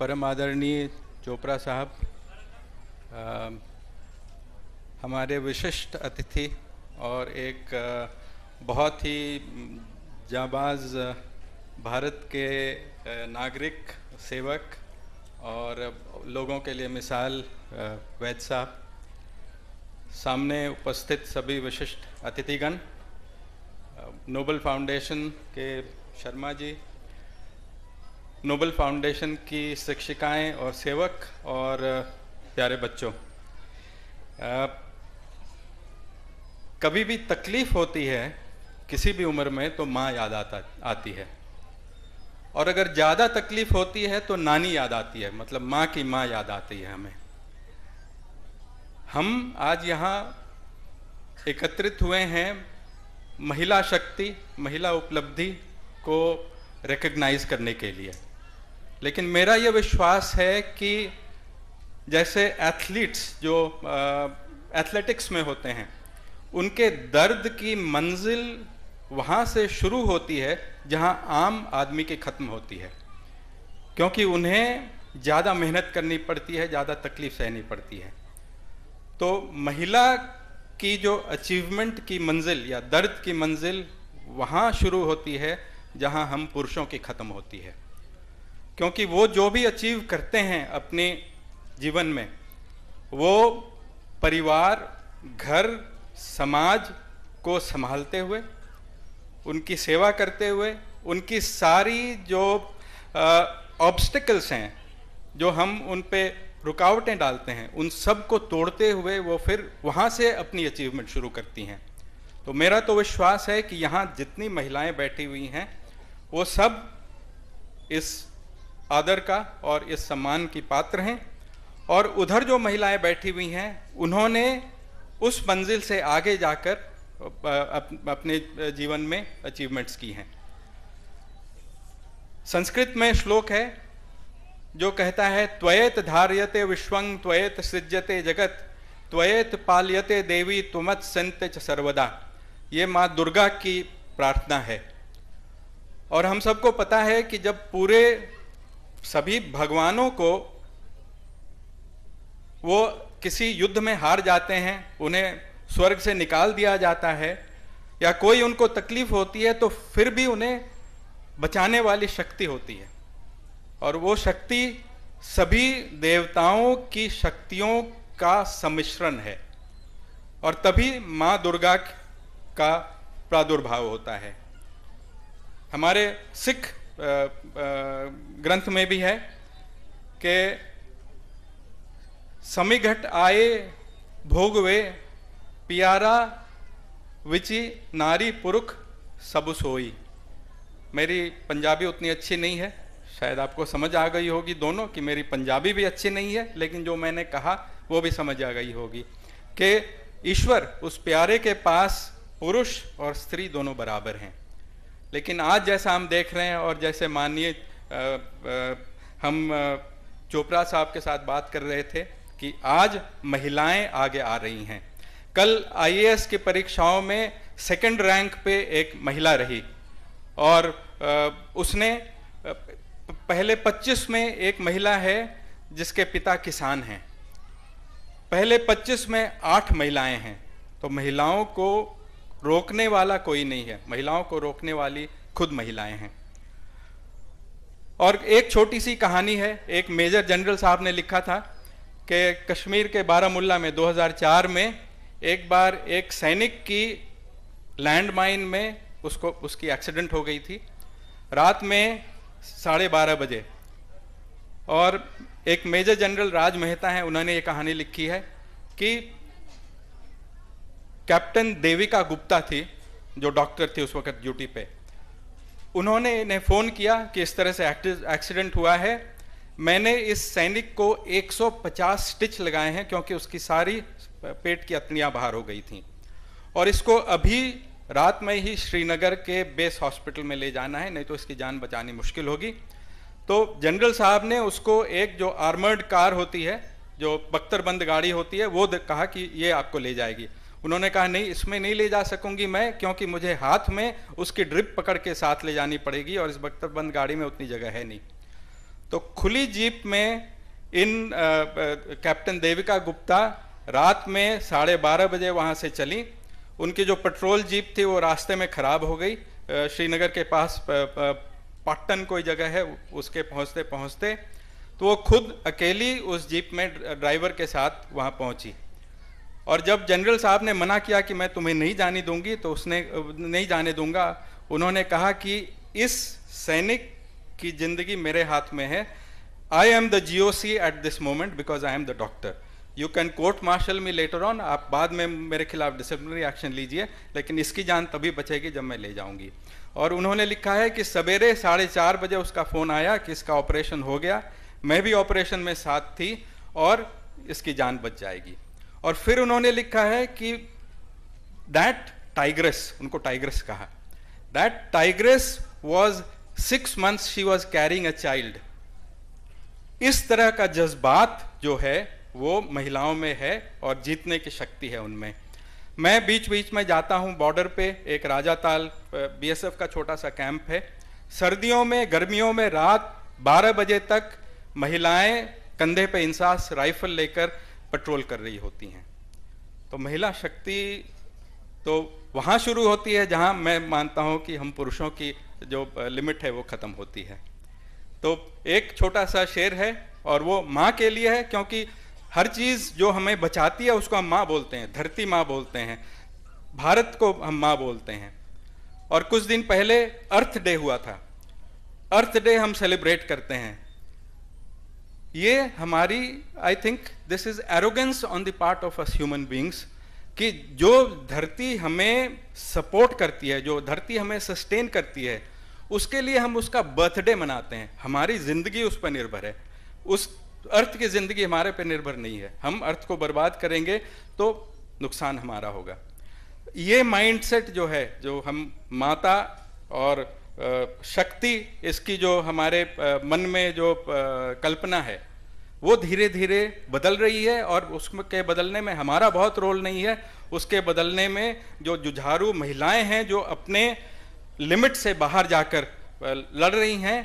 परम आदरणीय चोपड़ा साहब हमारे विशिष्ट अतिथि और एक बहुत ही जाबाज भारत के नागरिक सेवक और लोगों के लिए मिसाल वैद साहब सामने उपस्थित सभी विशिष्ट अतिथिगण नोबल फाउंडेशन के शर्मा जी नोबल फाउंडेशन की शिक्षिकाएं और सेवक और प्यारे बच्चों आ, कभी भी तकलीफ होती है किसी भी उम्र में तो माँ याद आता आती है और अगर ज़्यादा तकलीफ होती है तो नानी याद आती है मतलब माँ की माँ याद आती है हमें हम आज यहाँ एकत्रित हुए हैं महिला शक्ति महिला उपलब्धि को रिकग्नाइज करने के लिए लेकिन मेरा ये विश्वास है कि जैसे एथलीट्स जो एथलेटिक्स में होते हैं उनके दर्द की मंजिल वहाँ से शुरू होती है जहाँ आम आदमी की ख़त्म होती है क्योंकि उन्हें ज़्यादा मेहनत करनी पड़ती है ज़्यादा तकलीफ सहनी पड़ती है तो महिला की जो अचीवमेंट की मंजिल या दर्द की मंजिल वहाँ शुरू होती है जहाँ हम पुरुषों की ख़त्म होती है क्योंकि वो जो भी अचीव करते हैं अपने जीवन में वो परिवार घर समाज को संभालते हुए उनकी सेवा करते हुए उनकी सारी जो ऑब्स्टिकल्स हैं जो हम उन पे रुकावटें डालते हैं उन सब को तोड़ते हुए वो फिर वहाँ से अपनी अचीवमेंट शुरू करती हैं तो मेरा तो विश्वास है कि यहाँ जितनी महिलाएं बैठी हुई हैं वो सब इस आदर का और इस सम्मान की पात्र हैं और उधर जो महिलाएं बैठी हुई हैं उन्होंने उस मंजिल से आगे जाकर अपने जीवन में अचीवमेंट्स की हैं संस्कृत में श्लोक है जो कहता है त्वेत धार्यते विश्वंग त्वेत सृज्यते जगत त्वेत पाल्यते देवी तुमत संत सर्वदा ये माँ दुर्गा की प्रार्थना है और हम सबको पता है कि जब पूरे सभी भगवानों को वो किसी युद्ध में हार जाते हैं उन्हें स्वर्ग से निकाल दिया जाता है या कोई उनको तकलीफ होती है तो फिर भी उन्हें बचाने वाली शक्ति होती है और वो शक्ति सभी देवताओं की शक्तियों का सम्मिश्रण है और तभी माँ दुर्गा का प्रादुर्भाव होता है हमारे सिख ग्रंथ में भी है कि समीघट आए भोग प्यारा पियारा विचि नारी पुरुख सब सोई मेरी पंजाबी उतनी अच्छी नहीं है शायद आपको समझ आ गई होगी दोनों कि मेरी पंजाबी भी अच्छी नहीं है लेकिन जो मैंने कहा वो भी समझ आ गई होगी कि ईश्वर उस प्यारे के पास पुरुष और स्त्री दोनों बराबर हैं लेकिन आज जैसा हम देख रहे हैं और जैसे माननीय हम चोपड़ा साहब के साथ बात कर रहे थे कि आज महिलाएं आगे आ रही हैं कल आईएएस की परीक्षाओं में सेकंड रैंक पे एक महिला रही और उसने पहले 25 में एक महिला है जिसके पिता किसान हैं पहले 25 में आठ महिलाएं हैं तो महिलाओं को रोकने वाला कोई नहीं है महिलाओं को रोकने वाली खुद महिलाएं हैं और एक छोटी सी कहानी है एक मेजर जनरल साहब ने लिखा था कि कश्मीर के बारामुल्ला में 2004 में एक बार एक सैनिक की लैंड माइन में उसको उसकी एक्सीडेंट हो गई थी रात में साढ़े बारह बजे और एक मेजर जनरल राज मेहता हैं उन्होंने ये कहानी लिखी है कि कैप्टन देविका गुप्ता थी जो डॉक्टर थी उस वक्त ड्यूटी पे उन्होंने इन्हें फ़ोन किया कि इस तरह से एक्सीडेंट हुआ है मैंने इस सैनिक को 150 स्टिच लगाए हैं क्योंकि उसकी सारी पेट की अतनियाँ बाहर हो गई थी और इसको अभी रात में ही श्रीनगर के बेस हॉस्पिटल में ले जाना है नहीं तो इसकी जान बचानी मुश्किल होगी तो जनरल साहब ने उसको एक जो आर्मर्ड कार होती है जो बख्तरबंद गाड़ी होती है वो कहा कि ये आपको ले जाएगी उन्होंने कहा नहीं इसमें नहीं ले जा सकूंगी मैं क्योंकि मुझे हाथ में उसकी ड्रिप पकड़ के साथ ले जानी पड़ेगी और इस बख्तरबंद गाड़ी में उतनी जगह है नहीं तो खुली जीप में इन कैप्टन देविका गुप्ता रात में साढ़े बारह बजे वहाँ से चली उनकी जो पेट्रोल जीप थी वो रास्ते में ख़राब हो गई श्रीनगर के पास पट्टन कोई जगह है उसके पहुँचते पहुँचते तो वो खुद अकेली उस जीप में ड्राइवर के साथ वहाँ पहुँची और जब जनरल साहब ने मना किया कि मैं तुम्हें नहीं जाने दूंगी तो उसने नहीं जाने दूंगा उन्होंने कहा कि इस सैनिक की जिंदगी मेरे हाथ में है I am the G O C at this moment because I am the doctor you can court martial me later on आप बाद में मेरे खिलाफ डिसिप्लिनरी एक्शन लीजिए लेकिन इसकी जान तभी बचेगी जब मैं ले जाऊंगी और उन्होंने लिखा है कि सवेरे साढ़े चार बजे उसका फ़ोन आया कि इसका ऑपरेशन हो गया मैं भी ऑपरेशन में साथ थी और इसकी जान बच जाएगी और फिर उन्होंने लिखा है कि दैट टाइग्रेस उनको टाइग्रेस कहा that tigress was six months she was carrying a child इस तरह का जज्बात जो है वो महिलाओं में है और जीतने की शक्ति है उनमें मैं बीच बीच में जाता हूँ बॉर्डर पे एक राजा ताल बीएसएफ का छोटा सा कैंप है सर्दियों में गर्मियों में रात 12 बजे तक महिलाएं कंधे पे इंसास राइफल लेकर पेट्रोल कर रही होती हैं तो महिला शक्ति तो वहाँ शुरू होती है जहाँ मैं मानता हूँ कि हम पुरुषों की जो लिमिट है वो ख़त्म होती है तो एक छोटा सा शेर है और वो माँ के लिए है क्योंकि हर चीज़ जो हमें बचाती है उसको हम माँ बोलते हैं धरती माँ बोलते हैं भारत को हम माँ बोलते हैं और कुछ दिन पहले अर्थ डे हुआ था अर्थ डे हम सेलिब्रेट करते हैं ये हमारी I think this is arrogance on the part of us human beings कि जो धरती हमें सपोर्ट करती है जो धरती हमें सस्टेन करती है उसके लिए हम उसका बर्थडे मनाते हैं हमारी जिंदगी उस पर निर्भर है उस अर्थ की जिंदगी हमारे पर निर्भर नहीं है हम अर्थ को बर्बाद करेंगे तो नुकसान हमारा होगा ये माइंडसेट जो है जो हम माता और शक्ति इसकी जो हमारे मन में जो कल्पना है वो धीरे धीरे बदल रही है और उसके बदलने में हमारा बहुत रोल नहीं है उसके बदलने में जो जुझारू महिलाएं हैं जो अपने लिमिट से बाहर जाकर लड़ रही हैं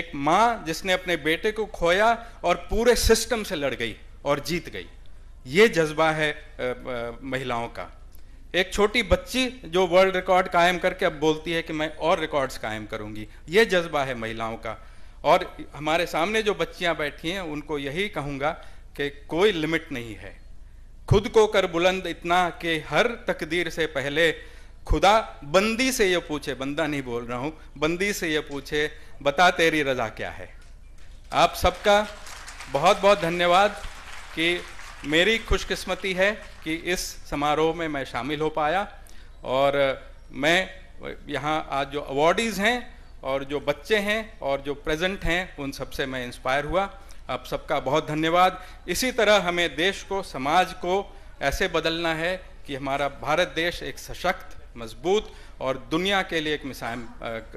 एक माँ जिसने अपने बेटे को खोया और पूरे सिस्टम से लड़ गई और जीत गई ये जज्बा है महिलाओं का एक छोटी बच्ची जो वर्ल्ड रिकॉर्ड कायम करके अब बोलती है कि मैं और रिकॉर्ड्स कायम करूंगी ये जज्बा है महिलाओं का और हमारे सामने जो बच्चियां बैठी हैं उनको यही कहूँगा कि कोई लिमिट नहीं है खुद को कर बुलंद इतना कि हर तकदीर से पहले खुदा बंदी से ये पूछे बंदा नहीं बोल रहा हूँ बंदी से ये पूछे बता तेरी रजा क्या है आप सबका बहुत बहुत धन्यवाद कि मेरी खुशकिस्मती है कि इस समारोह में मैं शामिल हो पाया और मैं यहाँ आज जो अवॉर्डीज़ हैं और जो बच्चे हैं और जो प्रेजेंट हैं उन सबसे मैं इंस्पायर हुआ आप सबका बहुत धन्यवाद इसी तरह हमें देश को समाज को ऐसे बदलना है कि हमारा भारत देश एक सशक्त मजबूत और दुनिया के लिए एक मिसाल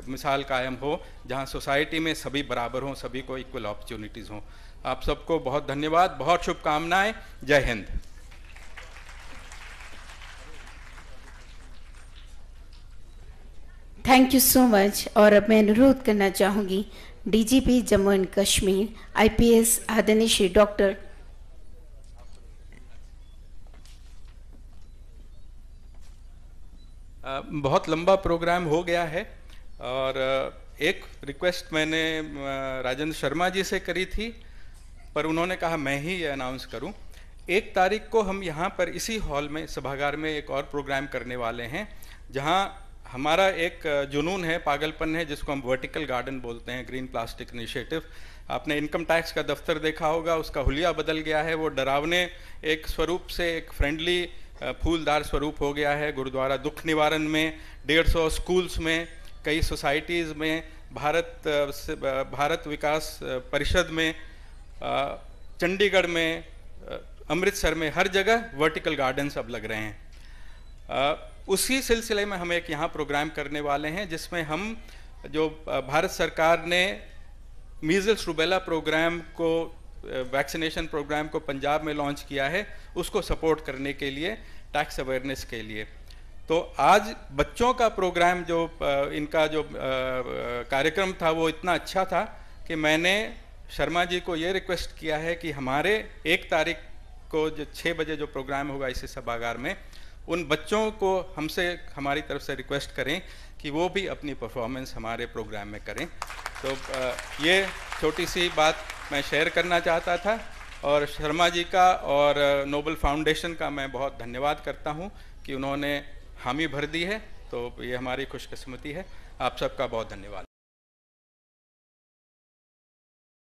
मिसाल कायम हो जहाँ सोसाइटी में सभी बराबर हों सभी को इक्वल अपॉर्चुनिटीज़ हों आप सबको बहुत धन्यवाद बहुत शुभकामनाएं जय हिंद थैंक यू सो मच और अब मैं अनुरोध करना चाहूंगी DGP Jammu and Kashmir IPS आदरणीय श्री डॉक्टर बहुत लंबा प्रोग्राम हो गया है और एक रिक्वेस्ट मैंने राजेंद्र शर्मा जी से करी थी पर उन्होंने कहा मैं ही ये अनाउंस करूं एक तारीख को हम यहाँ पर इसी हॉल में सभागार में एक और प्रोग्राम करने वाले हैं जहाँ हमारा एक जुनून है पागलपन है जिसको हम वर्टिकल गार्डन बोलते हैं ग्रीन प्लास्टिक इनिशिएटिव आपने इनकम टैक्स का दफ्तर देखा होगा उसका हुलिया बदल गया है वो डरावने एक स्वरूप से एक फ्रेंडली फूलदार स्वरूप हो गया है गुरुद्वारा दुख निवारण में डेढ़ सौ स्कूल्स में कई सोसाइटीज़ में भारत भारत विकास परिषद में चंडीगढ़ में अमृतसर में हर जगह वर्टिकल गार्डन्स अब लग रहे हैं उसी सिलसिले में हम एक यहाँ प्रोग्राम करने वाले हैं जिसमें हम जो भारत सरकार ने मीजल्स रुबेला प्रोग्राम को वैक्सीनेशन प्रोग्राम को पंजाब में लॉन्च किया है उसको सपोर्ट करने के लिए टैक्स अवेयरनेस के लिए तो आज बच्चों का प्रोग्राम जो इनका जो कार्यक्रम था वो इतना अच्छा था कि मैंने शर्मा जी को ये रिक्वेस्ट किया है कि हमारे एक तारीख को जो छः बजे जो प्रोग्राम होगा इसी सभागार में उन बच्चों को हमसे हमारी तरफ से रिक्वेस्ट करें कि वो भी अपनी परफॉर्मेंस हमारे प्रोग्राम में करें तो ये छोटी सी बात मैं शेयर करना चाहता था और शर्मा जी का और नोबल फाउंडेशन का मैं बहुत धन्यवाद करता हूँ कि उन्होंने हामी भर दी है तो ये हमारी खुशकस्मती है आप सबका बहुत धन्यवाद